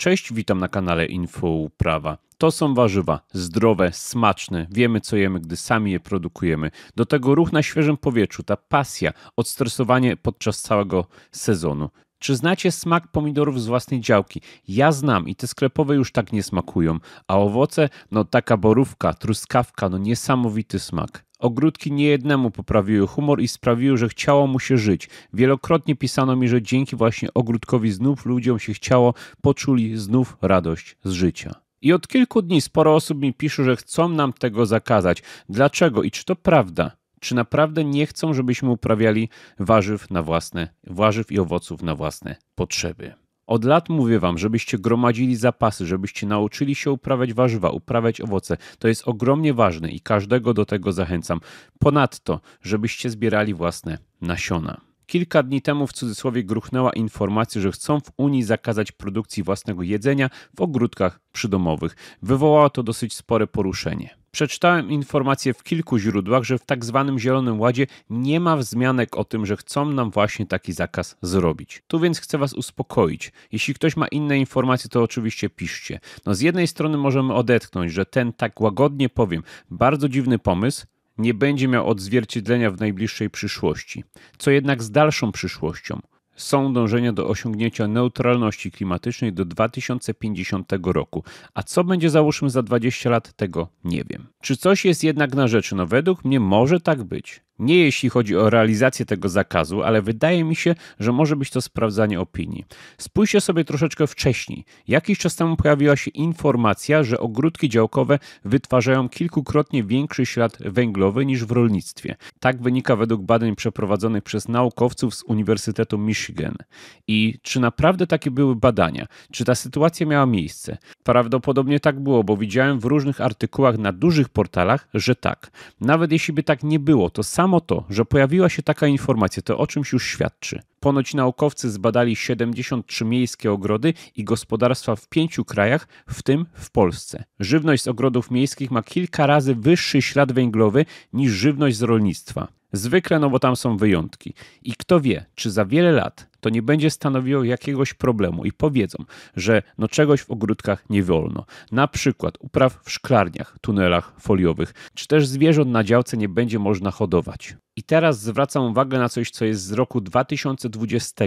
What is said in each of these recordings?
Cześć, witam na kanale Info Prawa. To są warzywa zdrowe, smaczne, wiemy co jemy, gdy sami je produkujemy. Do tego ruch na świeżym powietrzu, ta pasja, odstresowanie podczas całego sezonu. Czy znacie smak pomidorów z własnej działki? Ja znam i te sklepowe już tak nie smakują. A owoce? No taka borówka, truskawka, no niesamowity smak. Ogródki niejednemu poprawiły humor i sprawiły, że chciało mu się żyć. Wielokrotnie pisano mi, że dzięki właśnie ogródkowi znów ludziom się chciało, poczuli znów radość z życia. I od kilku dni sporo osób mi pisze, że chcą nam tego zakazać. Dlaczego i czy to prawda? Czy naprawdę nie chcą, żebyśmy uprawiali warzyw na własne, warzyw i owoców na własne potrzeby? Od lat mówię wam, żebyście gromadzili zapasy, żebyście nauczyli się uprawiać warzywa, uprawiać owoce. To jest ogromnie ważne i każdego do tego zachęcam. Ponadto, żebyście zbierali własne nasiona. Kilka dni temu w cudzysłowie gruchnęła informacja, że chcą w Unii zakazać produkcji własnego jedzenia w ogródkach przydomowych. Wywołało to dosyć spore poruszenie. Przeczytałem informację w kilku źródłach, że w tak zwanym Zielonym Ładzie nie ma wzmianek o tym, że chcą nam właśnie taki zakaz zrobić. Tu więc chcę Was uspokoić. Jeśli ktoś ma inne informacje, to oczywiście piszcie. No z jednej strony możemy odetchnąć, że ten, tak łagodnie powiem, bardzo dziwny pomysł nie będzie miał odzwierciedlenia w najbliższej przyszłości. Co jednak z dalszą przyszłością? są dążenia do osiągnięcia neutralności klimatycznej do 2050 roku. A co będzie załóżmy za 20 lat, tego nie wiem. Czy coś jest jednak na rzeczy? No według mnie może tak być, nie jeśli chodzi o realizację tego zakazu, ale wydaje mi się, że może być to sprawdzanie opinii. Spójrzcie sobie troszeczkę wcześniej. Jakiś czas temu pojawiła się informacja, że ogródki działkowe wytwarzają kilkukrotnie większy ślad węglowy niż w rolnictwie. Tak wynika według badań przeprowadzonych przez naukowców z Uniwersytetu Michigan. I czy naprawdę takie były badania? Czy ta sytuacja miała miejsce? Prawdopodobnie tak było, bo widziałem w różnych artykułach na dużych portalach, że tak. Nawet jeśli by tak nie było, to sam Samo to, że pojawiła się taka informacja, to o czymś już świadczy. Ponoć naukowcy zbadali 73 miejskie ogrody i gospodarstwa w pięciu krajach, w tym w Polsce. Żywność z ogrodów miejskich ma kilka razy wyższy ślad węglowy niż żywność z rolnictwa. Zwykle, no bo tam są wyjątki. I kto wie, czy za wiele lat to nie będzie stanowiło jakiegoś problemu i powiedzą, że no czegoś w ogródkach nie wolno. Na przykład upraw w szklarniach, tunelach foliowych, czy też zwierząt na działce nie będzie można hodować. I teraz zwracam uwagę na coś, co jest z roku 2020.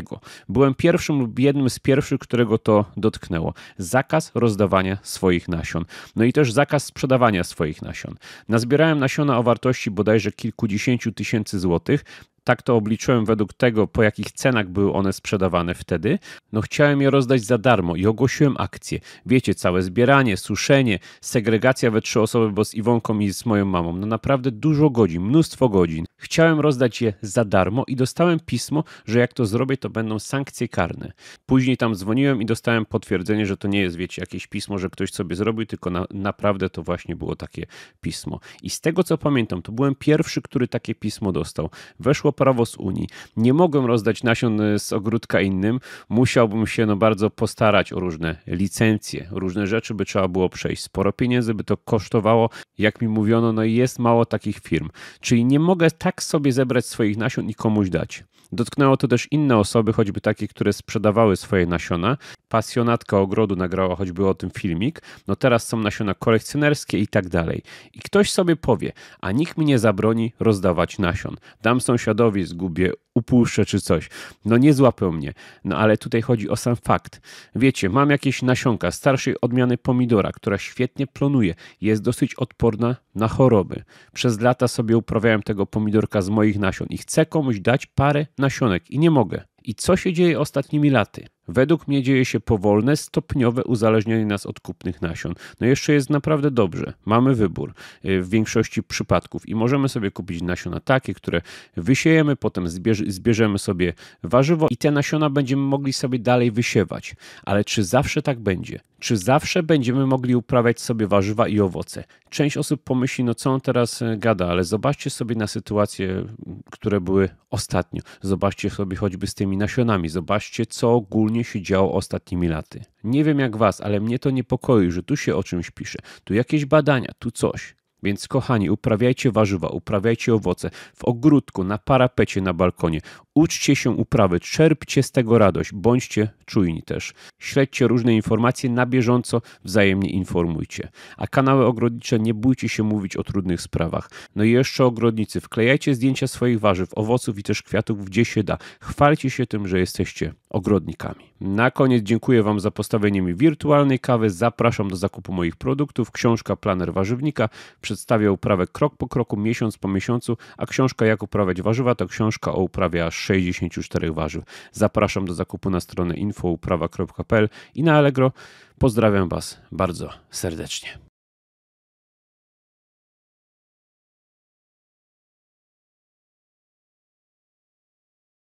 Byłem pierwszym lub jednym z pierwszych, którego to dotknęło. Zakaz rozdawania swoich nasion. No i też zakaz sprzedawania swoich nasion. Nazbierałem nasiona o wartości bodajże kilkudziesięciu tysięcy złotych, tak to obliczyłem według tego, po jakich cenach były one sprzedawane wtedy, no chciałem je rozdać za darmo i ogłosiłem akcję. Wiecie, całe zbieranie, suszenie, segregacja we trzy osoby, bo z Iwonką i z moją mamą, no naprawdę dużo godzin, mnóstwo godzin. Chciałem rozdać je za darmo i dostałem pismo, że jak to zrobię, to będą sankcje karne. Później tam dzwoniłem i dostałem potwierdzenie, że to nie jest, wiecie, jakieś pismo, że ktoś sobie zrobił, tylko na, naprawdę to właśnie było takie pismo. I z tego co pamiętam, to byłem pierwszy, który takie pismo dostał. Weszło prawo z Unii. Nie mogłem rozdać nasion y, z ogródka innym. Musiałbym się no bardzo postarać o różne licencje, różne rzeczy by trzeba było przejść. Sporo pieniędzy by to kosztowało, jak mi mówiono, no jest mało takich firm. Czyli nie mogę tak sobie zebrać swoich nasion i komuś dać. Dotknęło to też inne osoby, choćby takie, które sprzedawały swoje nasiona pasjonatka ogrodu nagrała choćby o tym filmik, no teraz są nasiona kolekcjonerskie i tak dalej. I ktoś sobie powie, a nikt mi nie zabroni rozdawać nasion. Dam sąsiadowi, zgubię, upuszczę czy coś. No nie złapę mnie. No ale tutaj chodzi o sam fakt. Wiecie, mam jakieś nasionka starszej odmiany pomidora, która świetnie plonuje, jest dosyć odporna na choroby. Przez lata sobie uprawiałem tego pomidorka z moich nasion i chcę komuś dać parę nasionek i nie mogę. I co się dzieje ostatnimi laty? Według mnie dzieje się powolne, stopniowe uzależnienie nas od kupnych nasion. No jeszcze jest naprawdę dobrze. Mamy wybór y, w większości przypadków i możemy sobie kupić nasiona takie, które wysiejemy, potem zbierzemy sobie warzywo i te nasiona będziemy mogli sobie dalej wysiewać. Ale czy zawsze tak będzie? Czy zawsze będziemy mogli uprawiać sobie warzywa i owoce? Część osób pomyśli, no co on teraz e, gada, ale zobaczcie sobie na sytuacje, które były ostatnio. Zobaczcie sobie choćby z tymi nasionami. Zobaczcie, co ogólnie się działo ostatnimi laty. Nie wiem jak was, ale mnie to niepokoi, że tu się o czymś pisze. Tu jakieś badania, tu coś. Więc kochani, uprawiajcie warzywa, uprawiajcie owoce w ogródku, na parapecie, na balkonie. Uczcie się uprawy, czerpcie z tego radość, bądźcie czujni też. Śledźcie różne informacje na bieżąco, wzajemnie informujcie. A kanały ogrodnicze nie bójcie się mówić o trudnych sprawach. No i jeszcze ogrodnicy, wklejajcie zdjęcia swoich warzyw, owoców i też kwiatów, gdzie się da. Chwalcie się tym, że jesteście ogrodnikami. Na koniec dziękuję Wam za postawienie mi wirtualnej kawy. Zapraszam do zakupu moich produktów. Książka Planer Warzywnika przedstawia uprawę krok po kroku, miesiąc po miesiącu, a książka Jak uprawiać warzywa to książka o uprawie aż 64 warzyw. Zapraszam do zakupu na stronę infouprawa.pl i na Allegro. Pozdrawiam Was bardzo serdecznie.